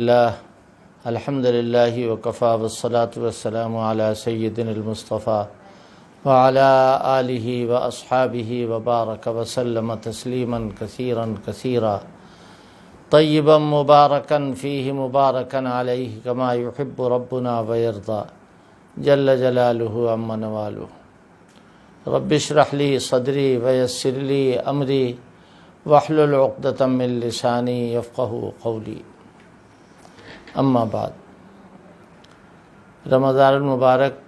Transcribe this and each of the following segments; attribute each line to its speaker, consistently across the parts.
Speaker 1: अल्हम्दुलिल्लाह वकफ़ा वसलात वसलाम सैदिनमस्तफ़ा वाला आलि व असहाबि वबारक वसलम तस्लीमा कसीरा कसीरा तय्यबा मुबारका फ़ी मुबारका अलैहि कमा युहिब्बु रब्बुना वयरदा जल जलालुहु अम्मन वालु रब्बिशरहली सदरी वयसरली अमरी वहलुलदतमिलसानी यफ़्क़ कौली अम्मा बाद मुबारक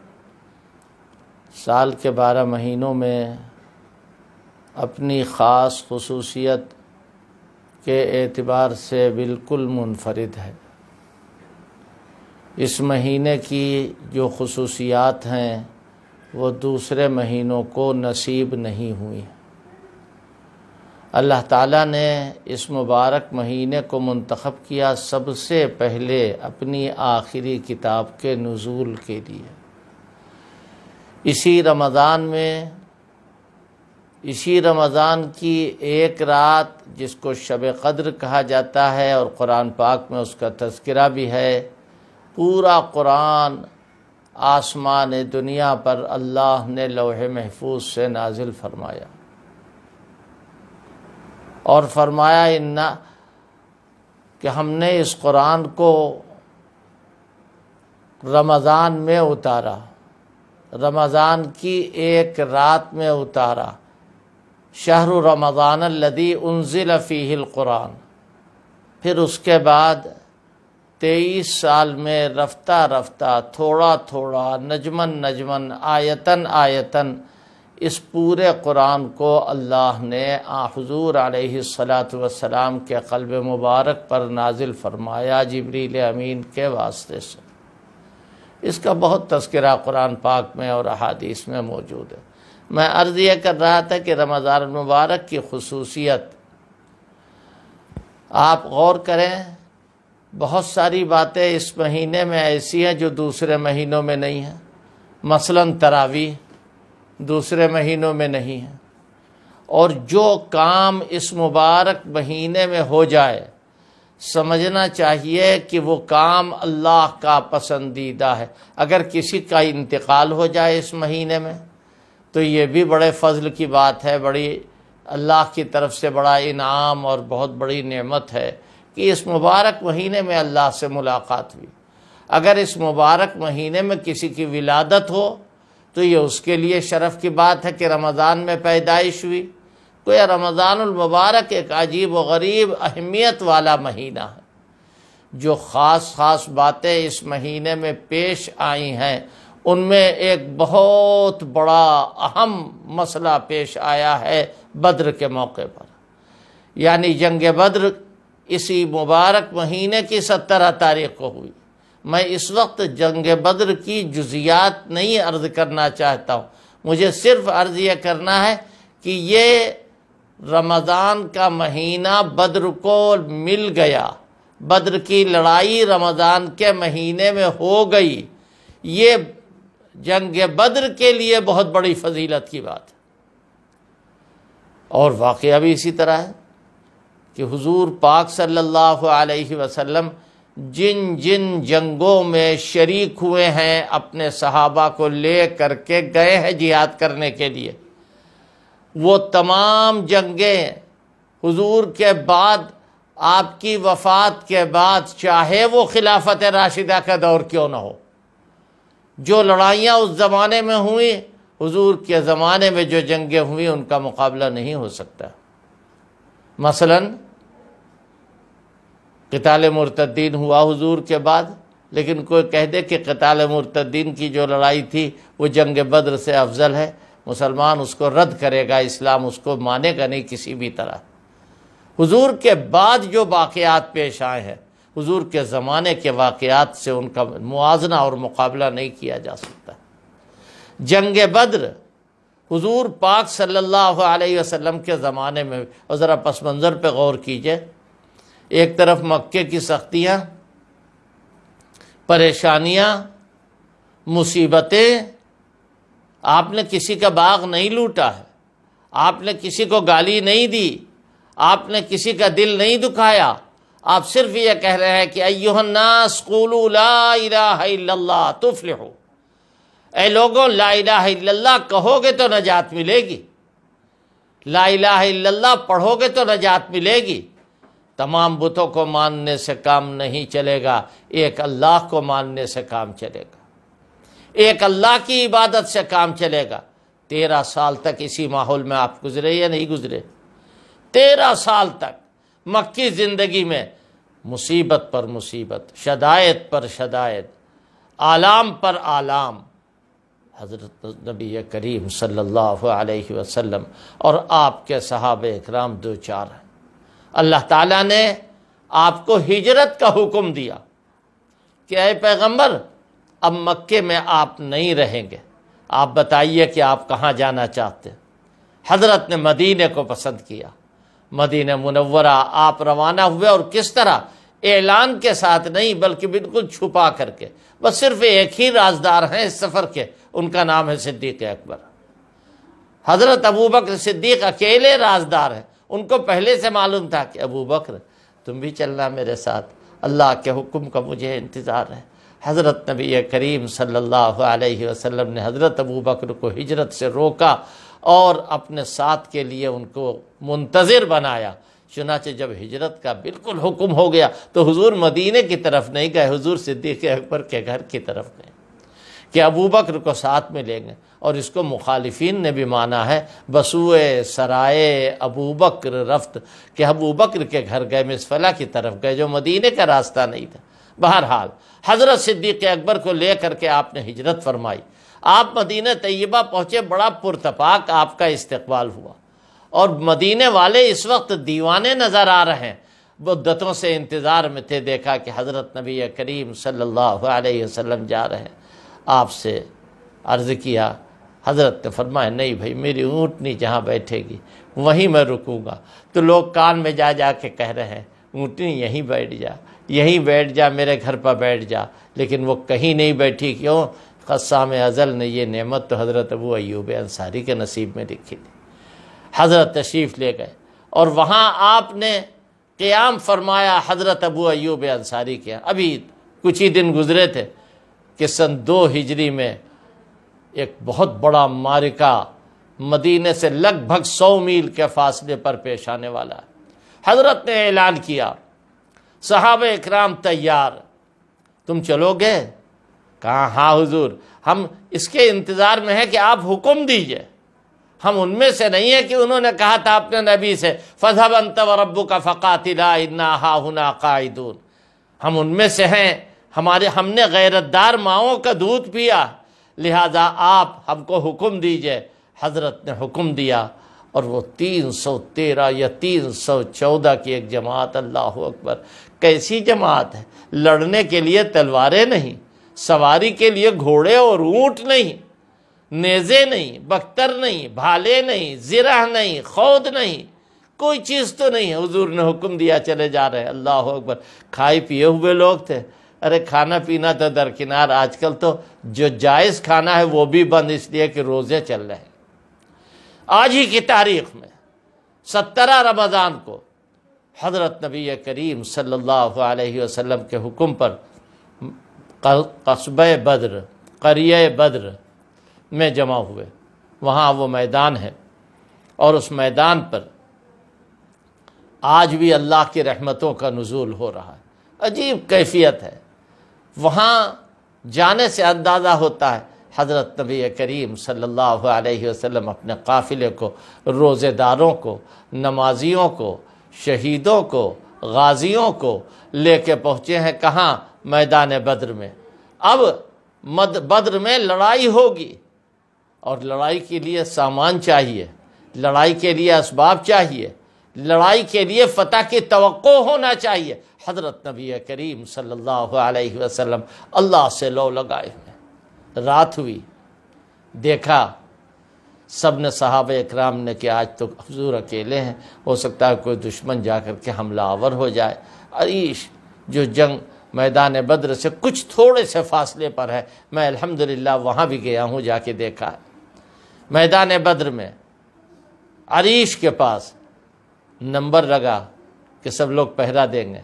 Speaker 1: साल के बारह महीनों में अपनी ख़ास खसूसियत के एतबार से बिल्कुल मुनफरद है इस महीने की जो खसूसियात हैं वो दूसरे महीनों को नसीब नहीं हुई अल्लाह ताला ने इस मुबारक महीने को मंतखब किया सबसे पहले अपनी आखिरी किताब के नज़ूल के लिए इसी रमज़ान में इसी रमज़ान की एक रात जिसको शब कद्र कहा जाता है और क़ुरान पाक में उसका तस्करा भी है पूरा क़ुरान आसमान दुनिया पर अल्लाह ने लोहे महफूज से नाजिल फरमाया और फरमाया इन्ना कि हमने इस कुरान को रमज़ान में उतारा रमज़ान की एक रात में उतारा शहर रमज़ान लदी उनजिल फ़ील कुरान फिर उसके बाद तेईस साल में रफ्ता रफ्ता थोड़ा थोड़ा नजमन नजमन आयतन आयतन इस पूरे कुरान को अल्लाह ने हजूर सलात वसलाम के कल्ब मुबारक पर नाजिल फरमाया जबरील अमीन के वास्ते से इसका बहुत तस्करा कुरान पाक में और अदीस में मौजूद है मैं अर्ज़ यह कर रहा था कि रमज़ान मुबारक की खसूसियत आप गौर करें बहुत सारी बातें इस महीने में ऐसी हैं जो दूसरे महीनों में नहीं हैं मसला तरावी दूसरे महीनों में नहीं है और जो काम इस मुबारक महीने में हो जाए समझना चाहिए कि वो काम अल्लाह का पसंदीदा है अगर किसी का इंतकाल हो जाए इस महीने में तो ये भी बड़े फजल की बात है बड़ी अल्लाह की तरफ से बड़ा इनाम और बहुत बड़ी नेमत है कि इस मुबारक महीने में अल्लाह से मुलाकात हुई अगर इस मुबारक महीने में किसी की विलादत हो तो ये उसके लिए शरफ़ की बात है कि रमज़ान में पैदाइश हुई तो यह रमज़ानमबारक एक अजीब व गरीब अहमियत वाला महीना है जो ख़ास ख़ास बातें इस महीने में पेश आई हैं उनमें एक बहुत बड़ा अहम मसला पेश आया है बद्र के मौके पर यानी जंग बद्र इसी मुबारक महीने की सत्रह तारीख को हुई मैं इस वक्त जंग बद्र की जुजियात नहीं अर्ज करना चाहता हूँ मुझे सिर्फ अर्ज यह करना है कि ये रमज़ान का महीना बद्र को मिल गया बद्र की लड़ाई रमज़ान के महीने में हो गई ये जंग बद्र के लिए बहुत बड़ी फजीलत की बात है और वाक़ भी इसी तरह है कि हुजूर पाक सल्लल्लाहु अलैहि वसल्लम जिन जिन जंगों में शरीक हुए हैं अपने सहाबा को ले करके गए हैं जिहाद करने के लिए वो तमाम जंगें हुजूर के बाद आपकी वफात के बाद चाहे वो खिलाफत राशिदा का दौर क्यों ना हो जो लड़ाइयाँ उस ज़माने में हुई हुजूर के ज़माने में जो जंगें हुई उनका मुकाबला नहीं हो सकता मसलन कताल मुर्तद्दीन हुआ हुजूर के बाद लेकिन कोई कह दे कि कताल मुर्तद्दीन की जो लड़ाई थी वो जंग बद्र से अफजल है मुसलमान उसको रद्द करेगा इस्लाम उसको मानेगा नहीं किसी भी तरह हुजूर के बाद जो वाक़ात पेश आए हैं हुजूर के ज़माने के वाक़ात से उनका मुआजना और मुकाबला नहीं किया जा सकता जंग बद्र हुजूर पाक सल्लल्लाहु अलैहि वसल्लम के ज़माने में और ज़रा पस मंज़र पर गौर कीजिए एक तरफ मक्के की सख्तियाँ परेशानियाँ मुसीबतें आपने किसी का बाग नहीं लूटा है आपने किसी को गाली नहीं दी आपने किसी का दिल नहीं दुखाया आप सिर्फ ये कह रहे हैं कि अयोहन्ना स्कूलू ला तुफल हो ए लोगों ला कहोगे तो नजात मिलेगी ला पढ़ोगे तो नजात मिलेगी तमाम बुतों को मानने से काम नहीं चलेगा एक अल्लाह को मानने से काम चलेगा एक अल्लाह की इबादत से काम चलेगा तेरह साल तक इसी माहौल में आप गुजरे या नहीं गुजरे तेरह साल तक मक्की ज़िंदगी में मुसीबत पर मुसीबत शदायत पर शदायत आलाम पर आलाम हज़रत नबी करीम सल्लल्लाहु अलैहि वसल्लम और आपके सहाब इकराम दो चार हैं अल्लाह ताला ने आपको हिजरत का हुक्म दिया कि अरे पैगम्बर अब मक्के में आप नहीं रहेंगे आप बताइए कि आप कहाँ जाना चाहते हजरत ने मदीने को पसंद किया मदीने मुनवरा आप रवाना हुए और किस तरह ऐलान के साथ नहीं बल्कि बिल्कुल छुपा करके बस सिर्फ एक ही राजदार हैं इस सफ़र के उनका नाम है सिद्दीक अकबर हज़रत अबूबक सिद्दीक अकेले राजदार हैं उनको पहले से मालूम था कि अबू बकर तुम भी चलना मेरे साथ अल्लाह के हुक्म का मुझे इंतज़ार है हज़रत नबी करीम सल्लल्लाहु अलैहि वसल्लम ने हज़रत अबू बकर को हिजरत से रोका और अपने साथ के लिए उनको मुंतज़र बनाया चुनाचे जब हिजरत का बिल्कुल हुक्म हो गया तो हुजूर मदीने की तरफ नहीं गए हुजूर सिद्दीक अकबर के घर की तरफ गए कि अबू बकर को साथ में लेंगे और इसको मुखालफी ने भी माना है बसुए सराए अबू बकर रफ्त के अबू बकर के घर गए मिसफला की तरफ गए जो मदीने का रास्ता नहीं था बहरहाल हज़रत सिद्दीक़ अकबर को ले करके आपने हिजरत फरमाई आप मदीन तय्यबा पहुँचे बड़ा पुरतपाक आपका इस्तबाल हुआ और मदीने वाले इस वक्त दीवाने नज़र आ रहे हैं बुद्धतों से इंतज़ार में थे देखा कि हज़रत नबी करीम सल्लल्लाहु अलैहि वसल्लम जा रहे हैं आपसे अर्ज़ किया हज़रत ने फरमाया नहीं भाई मेरी ऊँटनी जहाँ बैठेगी वहीं मैं रुकूँगा तो लोग कान में जा जा के कह रहे हैं ऊँटनी यहीं बैठ जा यहीं बैठ जा मेरे घर पर बैठ जा लेकिन वो कहीं नहीं बैठी क्यों में अज़ल ने ये नेमत तो हज़रत अबू अयूब अंसारी के नसीब में लिखी थी हज़रत तशरीफ़ ले गए और वहाँ आपने क़्याम फरमाया हज़रत अबू अयूब अंसारी के अभी कुछ ही दिन गुजरे थे कि सन दो हिजरी में एक बहुत बड़ा मारिका मदीने से लगभग सौ मील के फासले पर पेश आने वाला है हजरत ने ऐलान किया साहब इकराम तैयार तुम चलोगे कहा हाँ हुजूर हम इसके इंतज़ार में हैं कि आप हुक्म दीजिए हम उनमें से नहीं है कि उन्होंने कहा था अपने नबी से फजहब अंत व रबू का फ़कातिला इन्ना हाहुना कायदून हम उनमें से हैं हमारे हमने गैरतदार माओं का दूध पिया लिहाजा आप हमको हुक्म दीजिए हज़रत ने हुक्म दिया और वो तीन सौ तेरह या तीन सौ चौदह की एक जमात अल्लाह अकबर कैसी जमात है लड़ने के लिए तलवारें नहीं सवारी के लिए घोड़े और ऊँट नहीं नेज़े नहीं बख्तर नहीं भाले नहीं ज़रा नहीं खौद नहीं कोई चीज़ तो नहीं है हुजूर ने हुक्म दिया चले जा रहे अल्लाह अकबर खाए पिए हुए लोग थे अरे खाना पीना तो दरकिनार आजकल तो जो जायज़ खाना है वो भी बंद इसलिए कि रोज़े चल रहे हैं आज ही की तारीख में सत्रह रमज़ान को हज़रत नबी करीम सल्लल्लाहु अलैहि वसल्लम के हुक्म पर कस्बे बद्र करिए बद्र में जमा हुए वहाँ वो मैदान है और उस मैदान पर आज भी अल्लाह की रहमतों का नज़ुल हो रहा है अजीब कैफियत है वहाँ जाने से अंदाज़ा होता है हज़रत नबी करीम सल्लल्लाहु अलैहि वसल्लम अपने काफ़िले को रोज़ेदारों को नमाजियों को शहीदों को गाजियों को लेके पहुँचे हैं कहाँ मैदान बद्र में अब मद बद्र में लड़ाई होगी और लड़ाई के लिए सामान चाहिए लड़ाई के लिए इसबाब चाहिए लड़ाई के लिए फतह की तो होना चाहिए हजरत नबी करीम सल्लल्लाहु अलैहि वसल्लम अल्लाह से लो लगाए हुए रात हुई देखा सब ने सहाब कराम ने कि आज तो हजूर अकेले हैं हो सकता है कोई दुश्मन जा कर के हमला आवर हो जाए अरीश जो जंग मैदान बद्र से कुछ थोड़े से फासले पर है मैं अल्हम्दुलिल्लाह वहाँ भी गया हूँ जाके देखा मैदान बद्र में अरीश के पास नंबर लगा कि सब लोग पहरा देंगे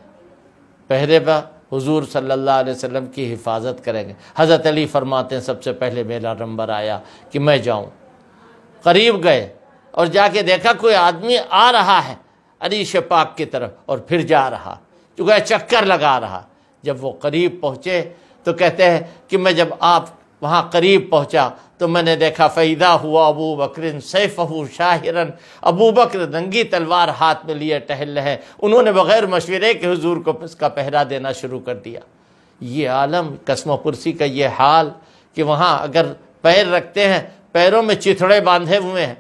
Speaker 1: पहरे पर हुजूर सल्लल्लाहु अलैहि वसल्लम की हिफाजत करेंगे हज़रत अली फरमाते हैं सबसे पहले मेरा नंबर आया कि मैं जाऊं करीब गए और जाके देखा कोई आदमी आ रहा है अरीश पाक की तरफ और फिर जा रहा चूँकि चक्कर लगा रहा जब वो करीब पहुँचे तो कहते हैं कि मैं जब आप वहाँ करीब पहुँचा तो मैंने देखा फ़ैदा हुआ अबू बकर सैफ़हू शाहिरन अबू बकर नंगी तलवार हाथ में लिए टहल रहे उन्होंने बग़ैर मशवरे के हजूर को इसका पहरा देना शुरू कर दिया ये आलम कसम कुर्सी का ये हाल कि वहाँ अगर पैर रखते हैं पैरों में चिथड़े बांधे हुए हैं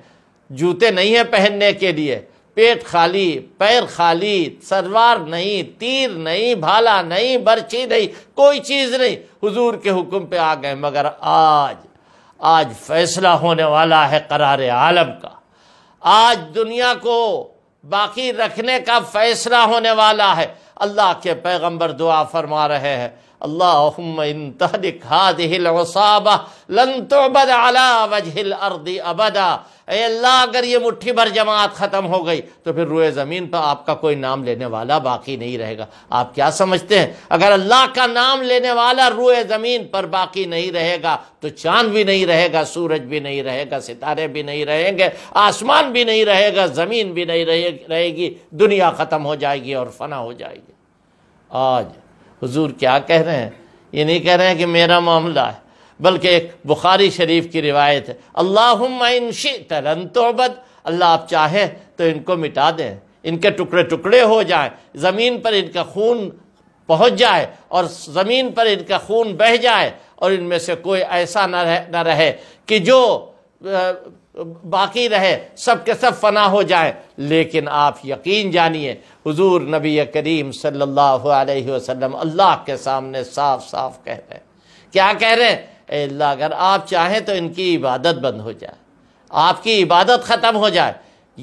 Speaker 1: जूते नहीं हैं पहनने के लिए पेट खाली पैर खाली सरवार नहीं तीर नहीं भाला नहीं बर्छी नहीं कोई चीज़ नहीं हुजूर के हुक्म पे आ गए मगर आज आज फैसला होने वाला है करार आलम का आज दुनिया को बाकी रखने का फैसला होने वाला है अल्लाह के पैगंबर दुआ फरमा रहे हैं अबदा अल्लाह अगर ये मुट्ठी भर जमात ख़त्म हो गई तो फिर रोए ज़मीन पर आपका कोई नाम लेने वाला बाकी नहीं रहेगा आप क्या समझते हैं अगर अल्लाह का नाम लेने वाला रोए ज़मीन पर बाकी नहीं रहेगा तो चांद भी नहीं रहेगा सूरज भी नहीं रहेगा सितारे भी नहीं रहेंगे आसमान भी नहीं रहेगा ज़मीन भी नहीं रहेगी दुनिया ख़त्म हो जाएगी और फना हो जाएगी आज हुजूर क्या कह रहे हैं ये नहीं कह रहे हैं कि मेरा मामला है बल्कि एक बुखारी शरीफ की रिवायत है अल्लाह इनशी तरन तोबद अल्लाह आप चाहे तो इनको मिटा दें इनके टुकड़े टुकड़े हो जाएं ज़मीन पर इनका खून पहुंच जाए और ज़मीन पर इनका खून बह जाए और इनमें से कोई ऐसा न रहे न रहे कि जो बाकी रहे सब के सब फना हो जाए लेकिन आप यकीन जानिए हुजूर नबी करीम सल्लल्लाहु अलैहि वसल्लम अल्लाह के सामने साफ साफ कह रहे हैं क्या कह रहे हैं अल्लाह अगर आप चाहें तो इनकी इबादत बंद हो जाए आपकी इबादत ख़त्म हो जाए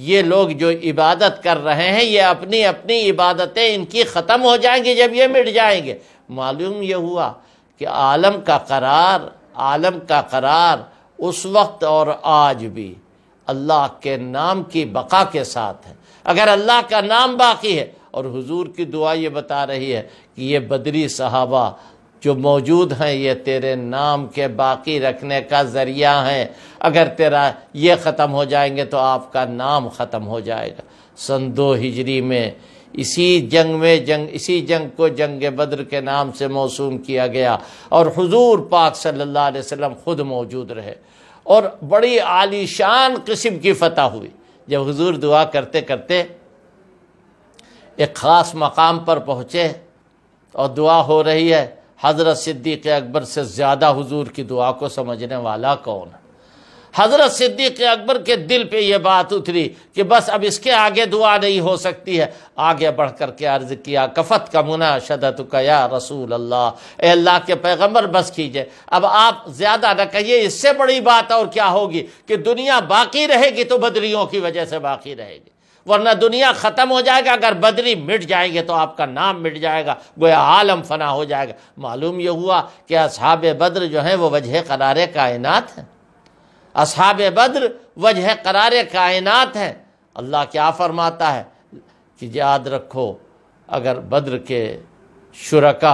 Speaker 1: ये लोग जो इबादत कर रहे हैं ये अपनी अपनी इबादतें इनकी ख़त्म हो जाएंगी जब ये मिट जाएंगे मालूम ये हुआ कि आलम का करार आलम का करार उस वक्त और आज भी अल्लाह के नाम की बका के साथ है अगर अल्लाह का नाम बाकी है और हुजूर की दुआ ये बता रही है कि ये बदरी सहाबा जो मौजूद हैं ये तेरे नाम के बाकी रखने का ज़रिया हैं अगर तेरा ये ख़त्म हो जाएंगे तो आपका नाम ख़त्म हो जाएगा सन दो हिजरी में इसी जंग में जंग इसी जंग को जंग बद्र के नाम से मौसू किया गया और हुजूर पाक सल्लल्लाहु अलैहि वसल्लम ख़ुद मौजूद रहे और बड़ी आलीशान किस्म की फतह हुई जब हुजूर दुआ करते करते एक ख़ास मकाम पर पहुँचे और दुआ हो रही है हज़रत सिद्दीक़ अकबर से ज़्यादा हुजूर की दुआ को समझने वाला कौन है हज़रत सिद्दीक अकबर के दिल पे ये बात उतरी कि बस अब इसके आगे दुआ नहीं हो सकती है आगे बढ़ कर के अर्ज़ किया कफ़त का मुना शदत क्या रसूल अल्लाह अल्लाह के पैगम्बर बस कीजिए अब आप ज़्यादा न कहिए इससे बड़ी बात और क्या होगी कि दुनिया बाकी रहेगी तो बदलियों की वजह से बाकी रहेगी वरना दुनिया ख़त्म हो जाएगा अगर बदरी मिट जाएंगे तो आपका नाम मिट जाएगा गोया आलम फना हो जाएगा मालूम यह हुआ कि असहाब बद्र जो है वो वजह करारे कायनात हैं असहाब बद्र वजह करार कायन हैं अल्लाह क्या फरमाता है कि याद रखो अगर बद्र के शुरका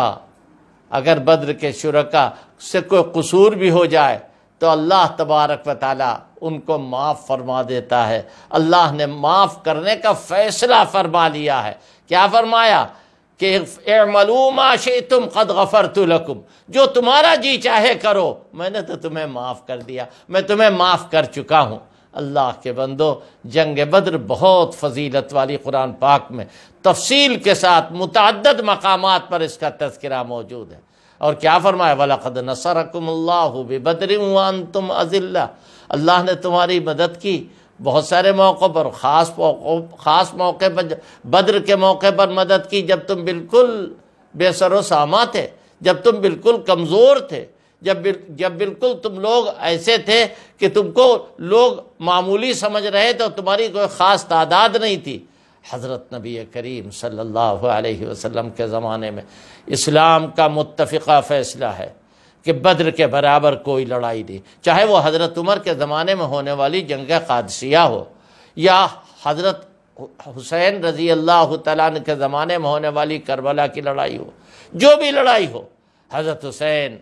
Speaker 1: अगर बद्र के शुरका से कोई कसूर भी हो जाए तो अल्लाह तबारक व ताली उनको माफ़ फरमा देता है अल्लाह ने माफ़ करने का फ़ैसला फरमा लिया है क्या फरमाया कि मलूमा शे तुम कद गफ़र तुलकुम जो तुम्हारा जी चाहे करो मैंने तो तुम्हें माफ़ कर दिया मैं तुम्हें माफ़ कर चुका हूँ अल्लाह के बंदो जंग बद्र बहुत फजीलत वाली कुरान पाक में तफसील के साथ मुतद मकाम पर इसका तस्करा मौजूद है और क्या फरमाया वलखद नसरकुम बदर तुम अज़िल्ला अल्लाह ने तुम्हारी मदद की बहुत सारे मौक़ों पर ख़ास मौक़ों ख़ास मौके पर बद्र के मौके पर मदद की जब तुम बिल्कुल बेसर सामा थे जब तुम बिल्कुल कमज़ोर थे जब बिल, जब बिल्कुल तुम लोग ऐसे थे कि तुमको लोग मामूली समझ रहे थे तो और तुम्हारी कोई ख़ास तादाद नहीं थी हज़रत नबी करीम सल्लल्लाहु अलैहि वसल्लम के ज़माने में इस्लाम का मुतफ़ा फ़ैसला है कि बद्र के बराबर कोई लड़ाई नहीं चाहे वो हज़रत उमर के ज़माने में होने वाली जंग कादसिया हो या हज़रत हुसैन रज़ी अल्लाह तला के ज़माने में होने वाली करबला की लड़ाई हो जो भी लड़ाई हो हज़रत हुसैन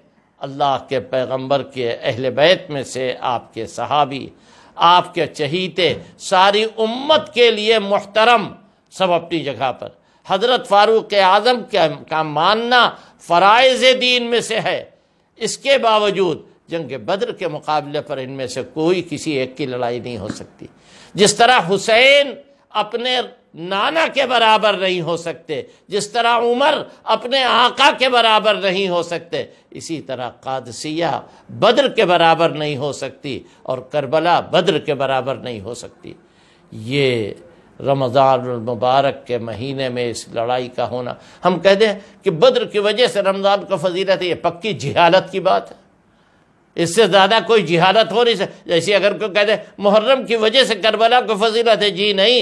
Speaker 1: अल्लाह के पैगंबर के अहल बैत में से आपके सहाबी आपके चहीते सारी उम्मत के लिए मोहतरम सब अपनी जगह पर हज़रत फ़ारूक आज़म का मानना फ़राज़ दीन में से है इसके बावजूद जंग बद्र के मुकाबले पर इनमें से कोई किसी एक की लड़ाई नहीं हो सकती जिस तरह हुसैन अपने नाना के बराबर नहीं हो सकते जिस तरह उमर अपने आका के बराबर नहीं हो सकते इसी तरह कादसिया बद्र के बराबर नहीं हो सकती और करबला बद्र के बराबर नहीं हो सकती ये रमज़ान मुबारक के महीने में इस लड़ाई का होना हम कह दें कि बद्र की वजह से रमज़ान का फजीलत है ये पक्की जिहालत की बात है इससे ज़्यादा कोई जिहालत हो नहीं सकती जैसे अगर कोई कह दे मुहर्रम की वजह से करबला को फजीलत है जी नहीं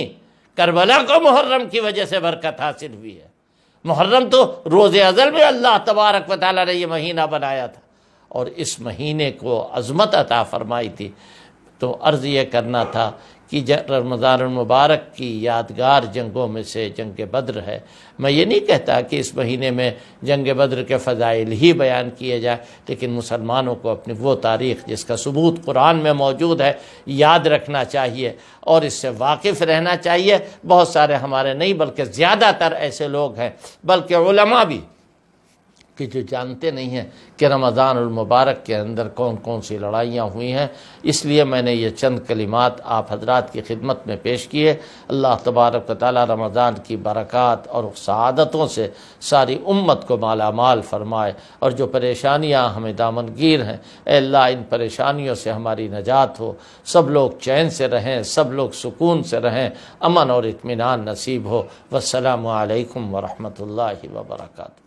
Speaker 1: करबला को मुहर्रम की वजह से बरकत हासिल हुई है मुहर्रम तो रोज़ अजल में अल्लाह तबारक वाली ने यह महीना बनाया था और इस महीने को अजमत अता फरमाई थी तो अर्ज़ ये करना था कि रमज़ान मुबारक की यादगार जंगों में से जंग बद्र है मैं ये नहीं कहता कि इस महीने में जंग बद्र के फ़जाइल ही बयान किए जाए लेकिन मुसलमानों को अपनी वो तारीख़ जिसका सबूत कुरान में मौजूद है याद रखना चाहिए और इससे वाकिफ़ रहना चाहिए बहुत सारे हमारे नहीं बल्कि ज़्यादातर ऐसे लोग हैं बल्कि भी कि जो जानते नहीं हैं कि रमज़ान मुबारक के अंदर कौन कौन सी लड़ाइयाँ हुई हैं इसलिए मैंने ये चंद कलिमात आप हजरात की खिदमत में पेश किए अल्लाह तबारक ताली रमज़ान की बरक़ात और सदतों से सारी उम्मत को मालामाल फरमाए और जो परेशानियाँ हमें दामनगीर हैं अल्लाह इन परेशानियों से हमारी नजात हो सब लोग चैन से रहें सब लोग सुकून से रहें अमन और इतमान नसीब हो वसलम वरहमल वर्का